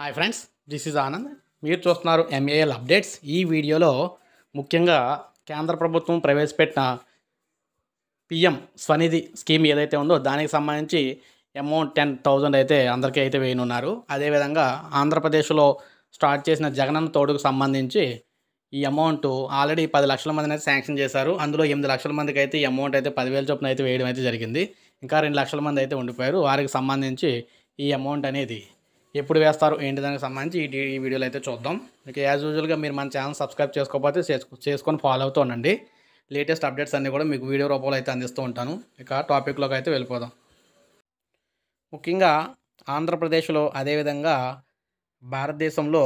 hi friends this is Anand మీరు చూస్తున్నారు MAL updates ఈ వీడియోలో ముఖ్యంగా కేంద్ర ప్రభుత్వం ప్రవేశపెట్టిన పిఎం స్వనిధి స్కీమ్ ఏదైతే ఉందో దానికి సంబంధించి అమౌంట్ టెన్ థౌజండ్ అయితే అందరికీ అయితే వేయనున్నారు అదేవిధంగా ఆంధ్రప్రదేశ్లో స్టార్ట్ చేసిన జగనన్న తోడుకు సంబంధించి ఈ అమౌంట్ ఆల్రెడీ పది లక్షల మందిని అయితే శాంక్షన్ చేశారు అందులో ఎనిమిది లక్షల మందికి అయితే ఈ అమౌంట్ అయితే పదివేల చొప్పున అయితే వేయడం అయితే జరిగింది ఇంకా రెండు లక్షల మంది అయితే ఉండిపోయారు వారికి సంబంధించి ఈ అమౌంట్ అనేది ఎప్పుడు వేస్తారు ఏంటి దానికి సంబంధించి ఈ ఈ వీడియోలో అయితే చూద్దాం మీకు యాజ్ యూజువల్గా మీరు మన ఛానల్ సబ్స్క్రైబ్ చేసుకోకపోతే చేసుకొని ఫాలో అవుతూ ఉండండి లేటెస్ట్ అప్డేట్స్ అన్నీ కూడా మీకు వీడియో రూపంలో అయితే అందిస్తూ ఉంటాను ఇక టాపిక్లోకి అయితే వెళ్ళిపోదాం ముఖ్యంగా ఆంధ్రప్రదేశ్లో అదేవిధంగా భారతదేశంలో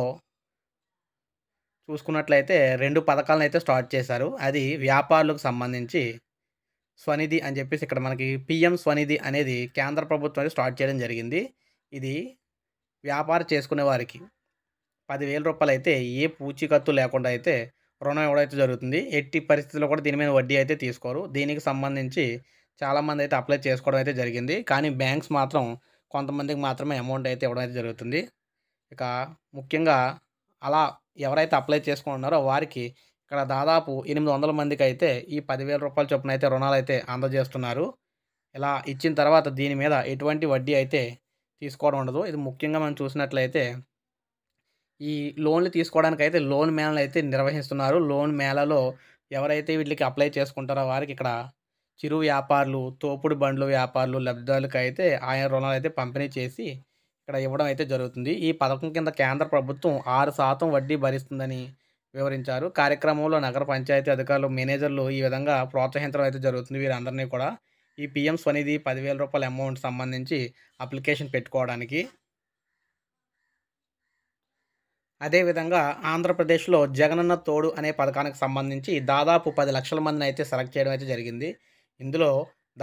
చూసుకున్నట్లయితే రెండు పథకాలను అయితే స్టార్ట్ చేశారు అది వ్యాపారులకు సంబంధించి స్వనిధి అని చెప్పేసి ఇక్కడ మనకి పిఎం స్వనిధి అనేది కేంద్ర ప్రభుత్వం స్టార్ట్ చేయడం జరిగింది ఇది వ్యాపారం చేసుకునే వారికి పదివేల రూపాయలు అయితే ఏ పూచీకత్తు లేకుండా అయితే రుణం ఎవడైతే జరుగుతుంది ఎట్టి పరిస్థితుల్లో కూడా దీని మీద వడ్డీ అయితే తీసుకోరు దీనికి సంబంధించి చాలామంది అయితే అప్లై చేసుకోవడం అయితే జరిగింది కానీ బ్యాంక్స్ మాత్రం కొంతమందికి మాత్రమే అమౌంట్ అయితే ఇవ్వడం అయితే జరుగుతుంది ఇక ముఖ్యంగా అలా ఎవరైతే అప్లై చేసుకుంటున్నారో వారికి ఇక్కడ దాదాపు ఎనిమిది వందల మందికి అయితే ఈ పదివేల రూపాయల చొప్పున అయితే రుణాలు అయితే అందజేస్తున్నారు ఇలా ఇచ్చిన తర్వాత దీని మీద ఎటువంటి వడ్డీ అయితే తీసుకోవడం ఉండదు ఇది ముఖ్యంగా మనం చూసినట్లయితే ఈ లోన్లు తీసుకోవడానికి అయితే లోన్ మేళలు అయితే నిర్వహిస్తున్నారు లోన్ మేళలో ఎవరైతే వీటికి అప్లై చేసుకుంటారో వారికి ఇక్కడ చిరు వ్యాపారులు తోపుడు బండ్లు వ్యాపారులు లబ్ధిదారులకు అయితే ఆయా రుణాలు అయితే పంపిణీ చేసి ఇక్కడ ఇవ్వడం అయితే జరుగుతుంది ఈ పథకం కింద కేంద్ర ప్రభుత్వం ఆరు శాతం వడ్డీ భరిస్తుందని వివరించారు కార్యక్రమంలో నగర పంచాయతీ అధికారులు మేనేజర్లు ఈ విధంగా ప్రోత్సహించడం అయితే జరుగుతుంది వీరందరినీ కూడా ఈ పిఎం స్వనిధి పదివేల రూపాయల అమౌంట్ సంబంధించి అప్లికేషన్ పెట్టుకోవడానికి అదేవిధంగా ఆంధ్రప్రదేశ్లో జగనన్న తోడు అనే పథకానికి సంబంధించి దాదాపు పది లక్షల మందిని అయితే సెలెక్ట్ చేయడం అయితే జరిగింది ఇందులో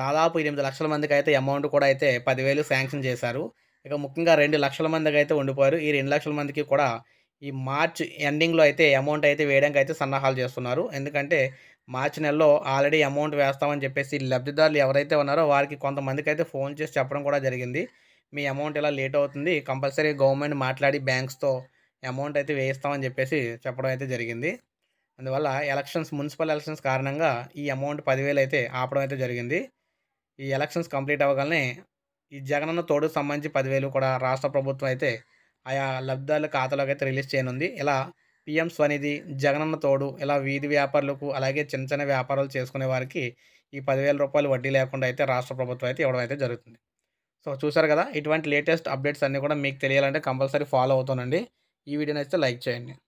దాదాపు ఎనిమిది లక్షల మందికి అయితే అమౌంట్ కూడా అయితే పదివేలు శాంక్షన్ చేశారు ఇక ముఖ్యంగా రెండు లక్షల మందికి అయితే ఉండిపోయారు ఈ రెండు లక్షల మందికి కూడా ఈ మార్చ్ ఎండింగ్లో అయితే అమౌంట్ అయితే వేయడానికి అయితే సన్నాహాలు చేస్తున్నారు ఎందుకంటే మార్చి నెలలో ఆల్రెడీ అమౌంట్ వేస్తామని చెప్పేసి లబ్ధిదారులు ఎవరైతే ఉన్నారో వారికి కొంతమందికి అయితే ఫోన్ చేసి చెప్పడం కూడా జరిగింది మీ అమౌంట్ ఇలా లేట్ అవుతుంది కంపల్సరీ గవర్నమెంట్ మాట్లాడి బ్యాంక్స్తో అమౌంట్ అయితే వేయిస్తామని చెప్పేసి చెప్పడం అయితే జరిగింది అందువల్ల ఎలక్షన్స్ మున్సిపల్ ఎలక్షన్స్ కారణంగా ఈ అమౌంట్ పదివేలు అయితే ఆపడం అయితే జరిగింది ఈ ఎలక్షన్స్ కంప్లీట్ అవ్వగానే ఈ జగనన్న తోడు సంబంధించి పదివేలు కూడా రాష్ట్ర ప్రభుత్వం అయితే ఆయా లబ్ధిదారుల ఖాతాలోకి అయితే రిలీజ్ చేయనుంది ఇలా పిఎం స్వనిధి జగనన్న తోడు ఇలా వీధి వ్యాపారులకు అలాగే చిన్న చిన్న వ్యాపారాలు చేసుకునే వారికి ఈ పదివేల రూపాయలు వడ్డీ లేకుండా అయితే రాష్ట్ర ప్రభుత్వం అయితే ఇవ్వడం అయితే జరుగుతుంది సో చూసారు కదా ఇటువంటి లేటెస్ట్ అప్డేట్స్ అన్నీ కూడా మీకు తెలియాలంటే కంపల్సరీ ఫాలో అవుతానండి ఈ వీడియో అయితే లైక్ చేయండి